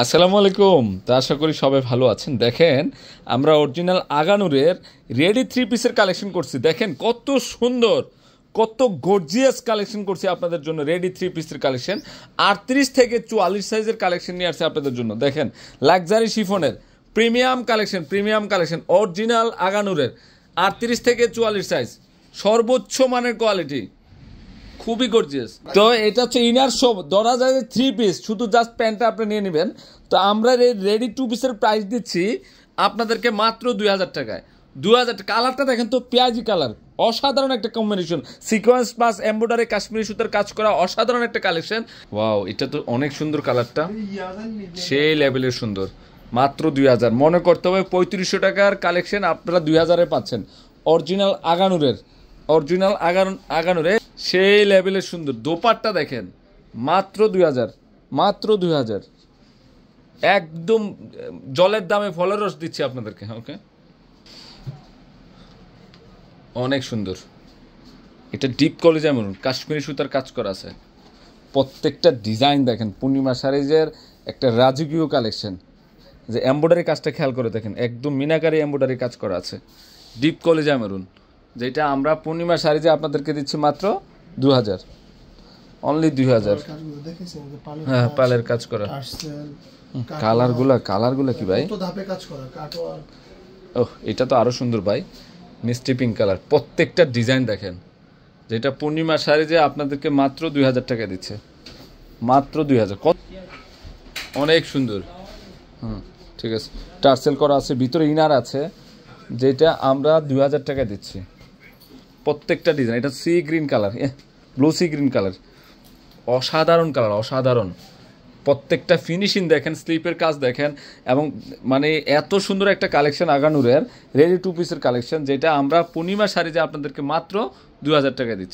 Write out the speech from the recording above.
আসসালামু আলাইকুম তা আশা করি সবাই ভালো আছেন দেখেন আমরা অরিজিনাল আগানুরের রেডি থ্রি পিসের কালেকশন করছি দেখেন কত সুন্দর কত গর্জিয়াস কালেকশন করছি আপনাদের জন্য রেডি থ্রি পিসের কালেকশন আটত্রিশ থেকে চুয়াল্লিশ সাইজের কালেকশন নিয়ে আসছে আপনাদের জন্য দেখেন লাক্সারি শিফনের premium collection premium collection original আগানুরের আটত্রিশ থেকে চুয়াল্লিশ সাইজ সর্বোচ্চ মানের কোয়ালিটি খুবই গর্জিয়াস তো এটা হচ্ছে ইনার শো ধরা যায় থ্রি পিস শুধু জাস্ট প্যান্টটা আপনি নিয়ে নেবেন তো আমরা রেডি টু পিসের প্রাইস দিচ্ছি আপনাদেরকে মাত্র দুই হাজার টাকায় দু হাজার কালারটা দেখেন তো পেঁয়াজি কালার অসাধারণ একটা combination sequence plus embroidery Kashmiri সুতার কাজ করা অসাধারণ একটা কালেকশন ওয়াও এটা তো অনেক সুন্দর কালারটা সেই লেভেলের সুন্দর মাত্র দুই হাজার মনে করতে হবে পঁয়ত্রিশশো টাকার কালেকশন আপনারা দুই হাজারে পাচ্ছেন অরিজিনাল আগানুরের অরিজিনাল আগান আগানুরের সেই লেভেলের সুন্দর দোপারটা দেখেন মাত্র দুই হাজার মাত্র দুই হাজার একদম জলের দামে ফলের রস দিচ্ছি আপনাদেরকে ওকে অনেক সুন্দর এটা ডিপ কলেজ এমন কাশ্মীরি সুতার কাজ করা আছে প্রত্যেকটা ডিজাইন দেখেন পূর্ণিমা সারিজের একটা রাজকীয় কালেকশন যে এম্ব্রয়ডারি কাজটা খেয়াল করে দেখেন একদম মিনাকারি এম্ব্রয়ডারি কাজ করা আছে ডিপ কলেজ মরুন যেটা আমরা পূর্ণিমা সারিজে আপনাদেরকে দিচ্ছি মাত্র দু হাজার অনলি দুই হাজার হ্যাঁ পালের কাজ করা কালারগুলা কালারগুলা কি ভাই ও এটা তো আরও সুন্দর ভাই মিস্টি পিঙ্ক কালার প্রত্যেকটা ডিজাইন দেখেন যেটা পূর্ণিমা শাড়ি যে আপনাদেরকে মাত্র দুই হাজার টাকা দিচ্ছে মাত্র দুই হাজার কত অনেক সুন্দর হুম ঠিক আছে টার্সেল করা আছে ভিতরে ইনার আছে যেটা আমরা দুই হাজার টাকা দিচ্ছি প্রত্যেকটা ডিজাইন এটা sea green colour blue sea green colour অসাধারণ কালার অসাধারণ প্রত্যেকটা ফিনিশিং দেখেন স্লিপের কাজ দেখেন এবং মানে এত সুন্দর একটা কালেকশন আগানুরের রেডি টু পিসের কালেকশন যেটা আমরা পূর্ণিমা শাড়ি যে আপনাদেরকে মাত্র দু হাজার টাকা দিচ্ছি